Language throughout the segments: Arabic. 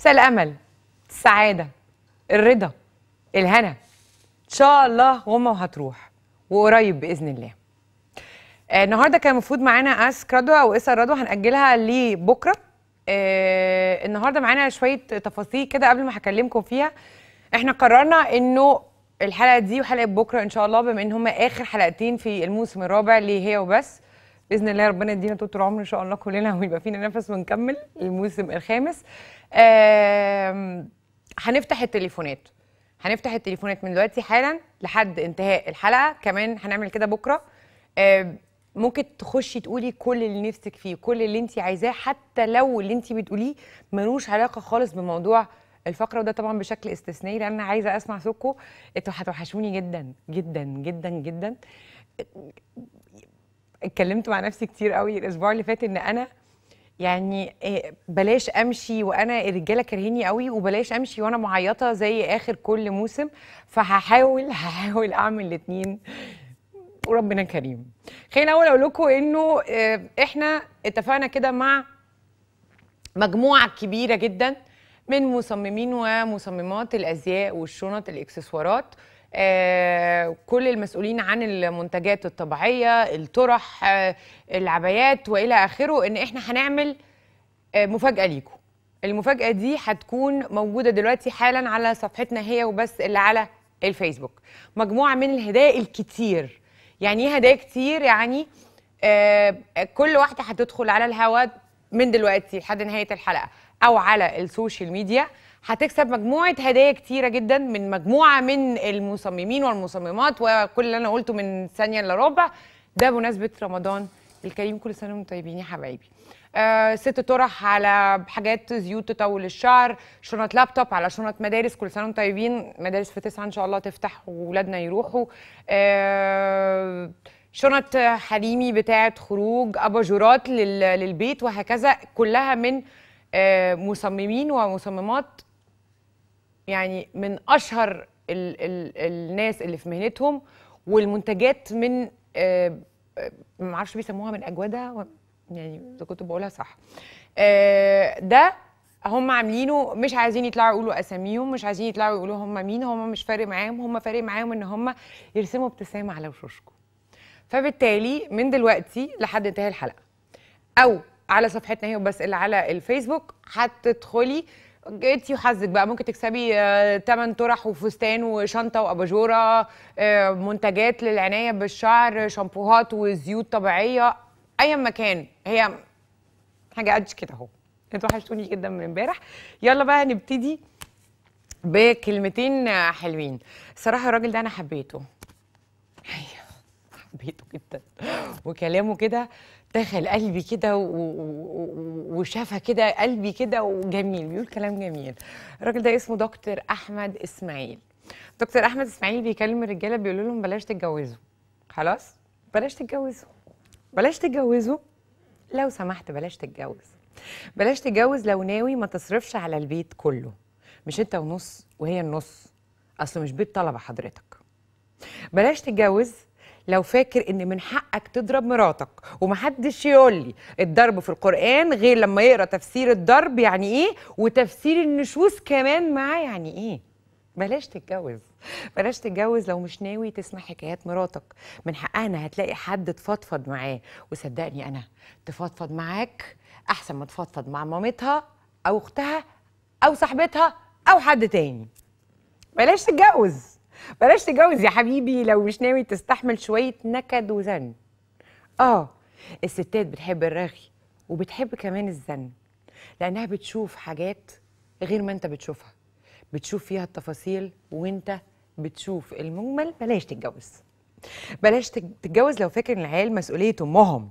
مساء الامل السعاده الرضا الهنا ان شاء الله هما وهتروح وقريب باذن الله آه، النهارده كان المفروض معانا اس او واسا رضوى هنأجلها لبكره آه النهارده معانا شويه تفاصيل كده قبل ما هكلمكم فيها احنا قررنا انه الحلقه دي وحلقه بكره ان شاء الله بما ان هما اخر حلقتين في الموسم الرابع اللي هي وبس باذن الله ربنا يدينا طول العمر ان شاء الله كلنا ويبقى فينا نفس ونكمل الموسم الخامس هنفتح التليفونات هنفتح التليفونات من دلوقتي حالا لحد انتهاء الحلقه كمان هنعمل كده بكره ممكن تخشي تقولي كل اللي نفسك فيه كل اللي انت عايزاه حتى لو اللي انت بتقوليه ملوش علاقه خالص بموضوع الفقره وده طبعا بشكل استثنائي لان انا عايزه اسمع صوتكم انتوا هتوحشوني جدا جدا جدا جدا اتكلمت مع نفسي كتير قوي الاسبوع اللي فات ان انا يعني آه، بلاش امشي وانا الرجاله كارهيني قوي وبلاش امشي وانا معيطه زي اخر كل موسم فهحاول هحاول اعمل الاثنين وربنا كريم خلينا اول اقول لكم انه آه، احنا اتفقنا كده مع مجموعه كبيره جدا من مصممين ومصممات الازياء والشنط الاكسسوارات آه، كل المسؤولين عن المنتجات الطبيعيه الطرح آه، العبايات والى اخره ان احنا هنعمل آه، مفاجاه ليكم المفاجاه دي هتكون موجوده دلوقتي حالا على صفحتنا هي وبس اللي على الفيسبوك مجموعه من الهدايا الكتير يعني ايه هدايا كتير يعني كل واحده هتدخل على الهواء من دلوقتي لحد نهايه الحلقه او على السوشيال ميديا هتكسب مجموعه هدايا كتيره جدا من مجموعه من المصممين والمصممات وكل اللي انا قلته من ثانيه الا ربع ده بمناسبه رمضان الكريم كل سنه وانتم طيبين يا حبايبي آه ست طرح على حاجات زيوت تطول الشعر شنط لابتوب على شنط مدارس كل سنه وانتم طيبين مدارس في تسعه ان شاء الله تفتح وولادنا يروحوا آه شنط حريمي بتاعه خروج اباجورات للبيت وهكذا كلها من آه، مصممين ومصممات يعني من اشهر الـ الـ الناس اللي في مهنتهم والمنتجات من آه, آه، ما اعرفش بيسموها من اجودها يعني اذا كنت بقولها صح آه ده هم عاملينه مش عايزين يطلعوا يقولوا اساميهم مش عايزين يطلعوا يقولوا هم مين هم مش فارق معاهم هم فارق معاهم ان هم يرسموا ابتسامه على وشوشكم فبالتالي من دلوقتي لحد انتهاء الحلقه او على صفحتنا هي بس اللي على الفيسبوك هتدخلي جيتي وحظك بقى ممكن تكسبي 8 آه، طرح وفستان وشنطه واباجوره آه، منتجات للعنايه بالشعر شامبوهات وزيوت طبيعيه ايا ما كان هي حاجه قد كده اهو انتوا وحشتوني جدا من امبارح يلا بقى نبتدي بكلمتين حلوين صراحه الراجل ده انا حبيته أيوه، حبيته جدا وكلامه كده دخل قلبي كده وشافها كده قلبي كده وجميل بيقول كلام جميل الراجل ده اسمه دكتور احمد اسماعيل دكتور احمد اسماعيل بيكلم الرجاله بيقول لهم بلاش تتجوزوا خلاص بلاش تتجوزوا بلاش تتجوزوا لو سمحت بلاش تتجوز بلاش تتجوز لو ناوي ما تصرفش على البيت كله مش انت ونص وهي النص اصله مش بيت طلبه حضرتك بلاش تتجوز لو فاكر ان من حقك تضرب مراتك ومحدش يقول لي الضرب في القران غير لما يقرا تفسير الضرب يعني ايه وتفسير النشوز كمان معاه يعني ايه بلاش تتجوز بلاش تتجوز لو مش ناوي تسمع حكايات مراتك من حقها انها هتلاقي حد تفضفض معاه وصدقني انا تفضفض معاك احسن ما تفضفض مع مامتها او اختها او صاحبتها او حد تاني بلاش تتجوز بلاش تتجوز يا حبيبي لو مش ناوي تستحمل شويه نكد وزن اه الستات بتحب الرغي وبتحب كمان الزن لانها بتشوف حاجات غير ما انت بتشوفها بتشوف فيها التفاصيل وانت بتشوف المجمل بلاش تتجوز بلاش تتجوز لو فاكر ان العيال مسؤوليه امهم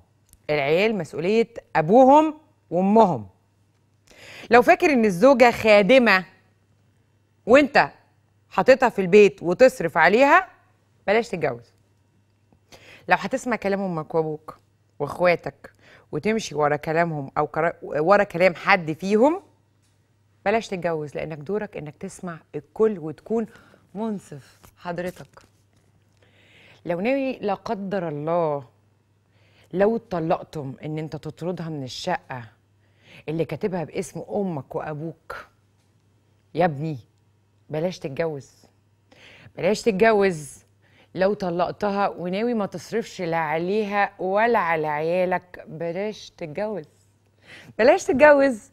العيال مسؤوليه ابوهم وامهم لو فاكر ان الزوجه خادمه وانت حاططها في البيت وتصرف عليها بلاش تتجوز لو هتسمع كلام امك وابوك واخواتك وتمشي ورا كلامهم او ورا كلام حد فيهم بلاش تتجوز لانك دورك انك تسمع الكل وتكون منصف حضرتك لو ناوي لا قدر الله لو اتطلقتم ان انت تطردها من الشقه اللي كاتبها باسم امك وابوك يا ابني بلاش تتجوز بلاش تتجوز لو طلقتها وناوي ما تصرفش لا عليها ولا على عيالك بلاش تتجوز بلاش تتجوز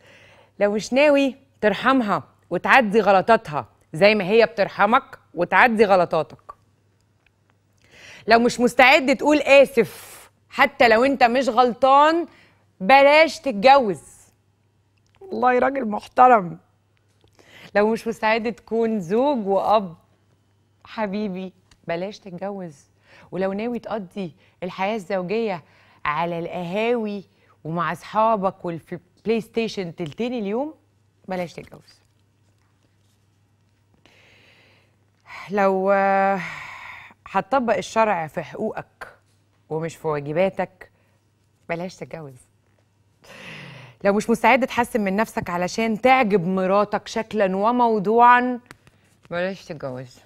لو مش ناوي ترحمها وتعدي غلطاتها زي ما هي بترحمك وتعدي غلطاتك لو مش مستعد تقول اسف حتى لو انت مش غلطان بلاش تتجوز والله راجل محترم لو مش مستعد تكون زوج واب حبيبي بلاش تتجوز ولو ناوي تقضي الحياه الزوجيه على القهاوي ومع اصحابك والبلاي ستيشن تلتين اليوم بلاش تتجوز لو آه، هتطبق الشرع في حقوقك ومش في واجباتك بلاش تتجوز لو مش مستعد تحسن من نفسك علشان تعجب مراتك شكلا وموضوعا بلاش تتجوز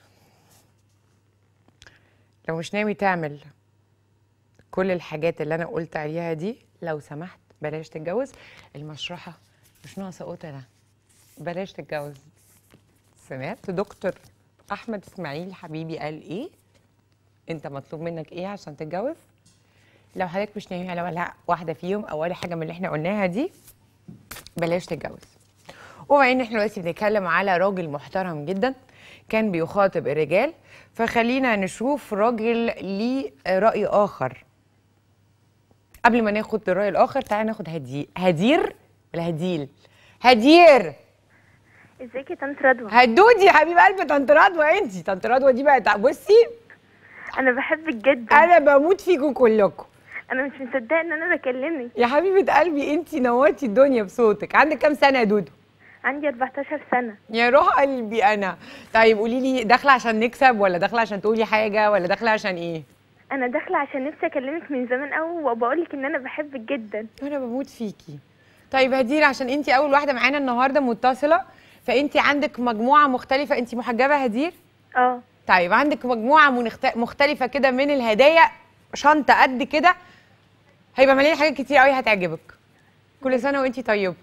لو مش ناوي تعمل كل الحاجات اللي انا قلت عليها دي لو سمحت بلاش تتجوز المشرحه مش ناقصه قتله بلاش تتجوز سمعت دكتور احمد اسماعيل حبيبي قال ايه انت مطلوب منك ايه عشان تتجوز لو حضرتك مش ناوي على ولا واحده فيهم او ولا حاجه من اللي احنا قلناها دي بلاش تتجوز وبما ان احنا دلوقتي بنتكلم على راجل محترم جدا كان بيخاطب الرجال فخلينا نشوف راجل ليه راي اخر قبل ما ناخد الراي الاخر تعالى ناخد هدي هدير ولا هديل هدير ازيك يا طنط رضوى هدودي يا حبيب قلبي طنط رضوى انت طنط رضوى دي بقت بصي انا بحبك جدا انا بموت فيكم كلكم انا مش مصدقه ان انا بكلمك يا حبيبه قلبي انت نورتي الدنيا بصوتك عندك كام سنه يا دودو عندي 14 سنه يا روح قلبي انا طيب قولي لي داخله عشان نكسب ولا داخله عشان تقولي حاجه ولا داخله عشان ايه انا داخله عشان نفسي اكلمك من زمان قوي وبقول لك ان انا بحبك جدا انا بموت فيكي طيب هدير عشان انت اول واحده معانا النهارده متصله فانت عندك مجموعه مختلفه انت محجبه هدير اه طيب عندك مجموعه مختلفه كده من الهدايا شنطه قد كده هيبقى مليان حاجات كتير قوي هتعجبك كل سنه وانت طيبه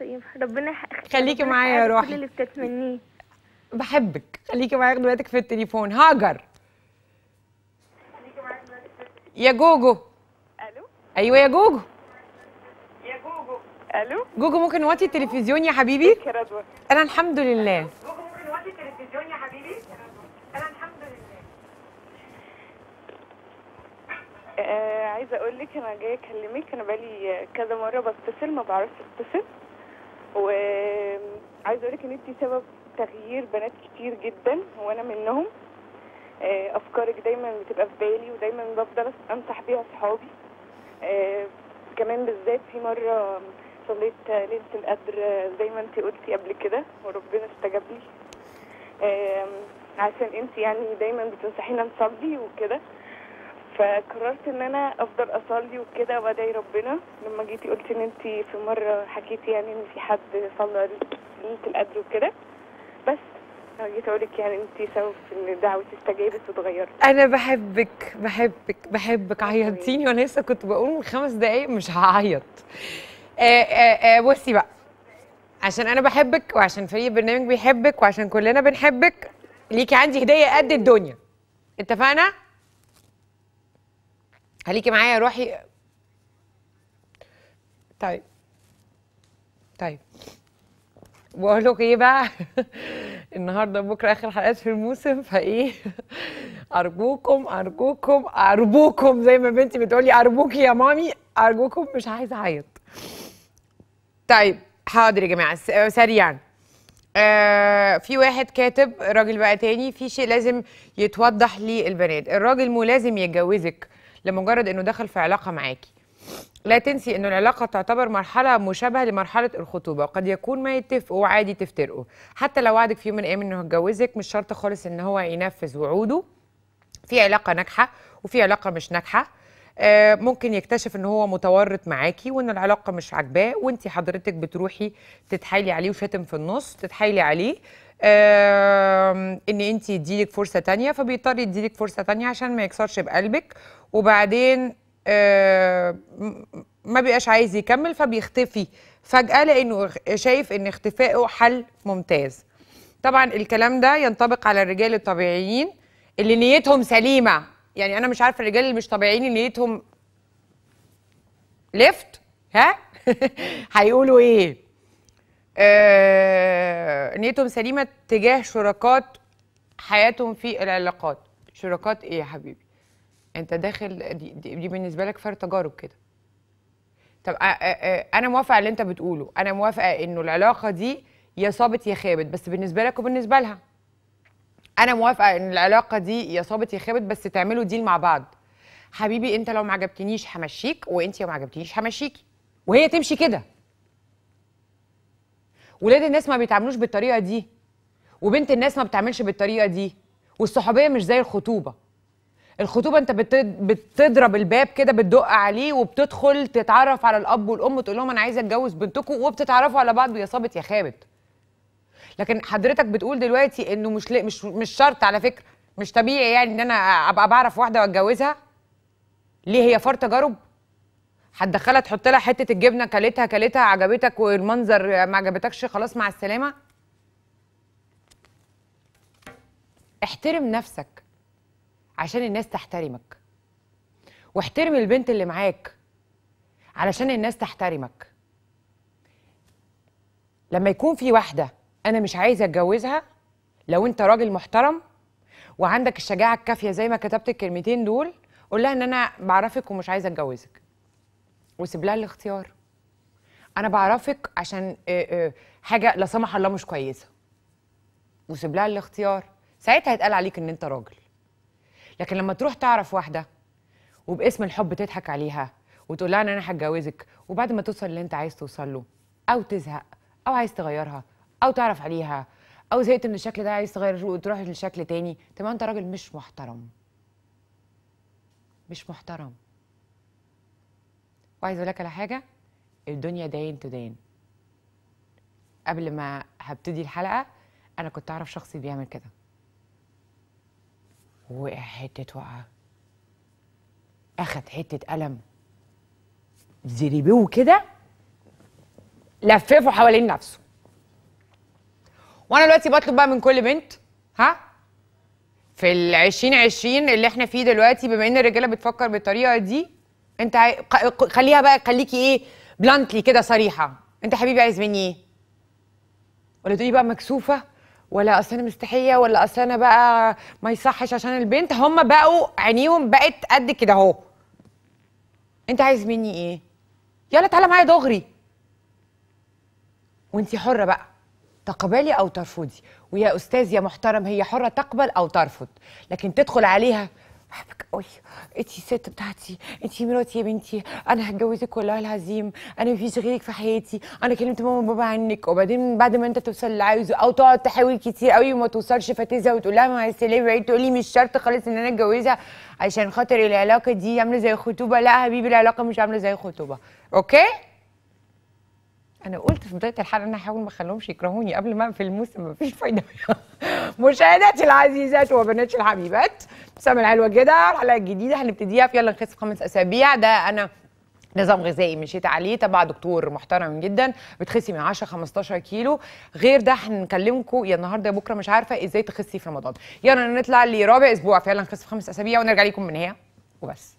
طيب، ربنا خليكي معايا يا روحي كل اللي بتتمنيه بحبك خليكي معايا دلوقتي في التليفون هاجر يا جوجو الو ايوه يا جوجو يا جوجو الو جوجو ممكن نوطي التلفزيون يا حبيبي انا الحمد لله جوجو ممكن نوطي التلفزيون يا حبيبي انا الحمد لله آه، عايزه اقول لك انا جايه اكلمك انا بقالي كذا مره بتصل ما بعرفش اتصل وعايزه اقول لك ان انت سبب تغيير بنات كتير جدا وانا منهم آه، افكارك دايما بتبقى في بالي ودايما بفضل انصح بيها صحابي آه، كمان بالذات في مره صليت ليله القدر زي ما انت قلتي قبل كده وربنا استجاب لي آه، عشان انت يعني دايما بتنصحينا نصلي وكده فقررت ان انا افضل اصلي وكده وادعي ربنا لما جيتي قلت ان انت في مره حكيتي يعني ان في حد صلى ليله القدر وكده بس جيت اقول لك يعني انت سبب في ان دعوتي استجابت واتغيرت انا بحبك بحبك بحبك عيطتيني وانا لسه كنت بقول من خمس دقايق مش هعيط آه، آه، آه، بصي بقى عشان انا بحبك وعشان فريق البرنامج بيحبك وعشان كلنا بنحبك ليكي عندي هديه قد الدنيا اتفقنا؟ خليكي معايا روحي طيب طيب بقول لكم ايه بقى النهارده بكره اخر حلقات في الموسم فايه ارجوكم ارجوكم ارجوكم زي ما بنتي بتقولي ارجوكي يا مامي ارجوكم مش عايزه اعيط طيب حاضر يا جماعه سريعا آه في واحد كاتب راجل بقى تاني في شيء لازم يتوضح للبنات الراجل مو لازم يتجوزك لمجرد انه دخل في علاقه معاكي لا تنسي أن العلاقة تعتبر مرحلة مشابهة لمرحلة الخطوبة وقد يكون ما يتفقوا عادي تفترقوا حتى لو وعدك في يوم من الأيام أنه هيتجوزك مش شرط خالص أن هو ينفذ وعوده في علاقة ناجحة وفي علاقة مش ناجحة آه، ممكن يكتشف ان هو متورط معاكي وان العلاقه مش عاجباه وانت حضرتك بتروحي تتحايلي عليه وشاتم في النص تتحايلي عليه ان انت يديلك فرصه تانية فبيضطر يديلك فرصه تانية عشان ما يكسرش بقلبك وبعدين ما بيبقاش عايز يكمل فبيختفي فجاه لانه شايف ان اختفائه حل ممتاز طبعا الكلام ده ينطبق على الرجال الطبيعيين اللي نيتهم سليمه يعني انا مش عارفه الرجال اللي مش طبيعيين اللي نيتهم لفت ها هيقولوا ايه آه نيتهم سليمه تجاه شركات حياتهم في العلاقات شركات ايه يا حبيبي انت داخل دي, دي, دي بالنسبه لك فرق تجارب كده طب آه، آه، آه، انا موافقه اللي انت بتقوله انا موافقه انه العلاقه دي يا صابت يا خابت بس بالنسبه لك وبالنسبه لها انا موافقه ان العلاقه دي يا صابت يا خابت بس تعملوا ديل مع بعض حبيبي انت لو ما عجبتنيش همشيك وانت لو ما عجبتنيش همشيكي وهي تمشي كده ولاد الناس ما بيتعاملوش بالطريقه دي وبنت الناس ما بتعملش بالطريقه دي والصحوبيه مش زي الخطوبه الخطوبه انت بتضرب الباب كده بتدق عليه وبتدخل تتعرف على الاب والام تقول لهم انا عايزه اتجوز بنتكم وبتتعرفوا على بعض يا صابت يا خابت لكن حضرتك بتقول دلوقتي انه مش مش مش شرط على فكره مش طبيعي يعني ان انا ابقى بعرف واحده واتجوزها ليه هي فار تجارب هتدخلها تحط لها حته الجبنه كلتها كلتها عجبتك والمنظر ما عجبتكش خلاص مع السلامه احترم نفسك عشان الناس تحترمك واحترم البنت اللي معاك علشان الناس تحترمك لما يكون في واحده انا مش عايزه اتجوزها لو انت راجل محترم وعندك الشجاعه الكافيه زي ما كتبت الكلمتين دول قول لها ان انا بعرفك ومش عايزه اتجوزك وسيب لها الاختيار انا بعرفك عشان آه، آه، حاجه لا سمح الله مش كويسه وسيب لها الاختيار ساعتها هيتقال عليك ان انت راجل لكن لما تروح تعرف واحده وباسم الحب تضحك عليها وتقول لها ان انا هتجوزك وبعد ما توصل اللي انت عايز توصل له او تزهق او عايز تغيرها او تعرف عليها او زهقت من الشكل ده عايز تغير وتروح لشكل تاني تبقى انت راجل مش محترم مش محترم وعايز اقول لك على حاجه الدنيا داين تدين قبل ما هبتدي الحلقه انا كنت اعرف شخص بيعمل كده وقع حته وقعه اخد حته قلم زريبيه كده لففه حوالين نفسه وانا دلوقتي بطلب بقى من كل بنت ها في ال 2020 اللي احنا فيه دلوقتي بما ان الرجاله بتفكر بالطريقه دي انت خليها بقى خليكي ايه بلانتلي كده صريحه انت حبيبي عايز مني ايه ولا تقولي بقى مكسوفه ولا اصل انا مستحيه ولا اصل انا بقى ما يصحش عشان البنت هم بقوا عينيهم بقت قد كده اهو انت عايز مني ايه يلا تعالى معايا دغري وانت حره بقى تقبلي او ترفضي ويا استاذ يا محترم هي حره تقبل او ترفض لكن تدخل عليها بحبك قوي انتي الست بتاعتي انتي مراتي يا بنتي انا هتجوزك والله العظيم انا مفيش غيرك في حياتي انا كلمت ماما وبابا عنك وبعدين بعد ما انت توصل اللي عايزه او تقعد تحاول كتير قوي وما توصلش فتزهق وتقول لها مع السلامه بعيد تقول لي مش شرط خالص ان انا اتجوزها عشان خاطر العلاقه دي عامله زي خطوبه لا حبيبي العلاقه مش عامله زي خطوبه اوكي انا قلت في بدايه الحلقه انا هحاول ما اخليهمش يكرهوني قبل ما اقفل الموسم مفيش فايده مشاهداتي العزيزات وبناتي الحبيبات سمنه حلوه كده الحلقه الجديده هنبتديها في يلا نخس في خمس اسابيع ده انا نظام غذائي مشيت عليه تبع دكتور محترم جدا بتخسي من 10 15 كيلو غير ده هنكلمكم يا النهارده يا بكره مش عارفه ازاي تخسي في رمضان يلا نطلع لرابع اسبوع فعلا نخس في خمس اسابيع ونرجع لكم من هنا وبس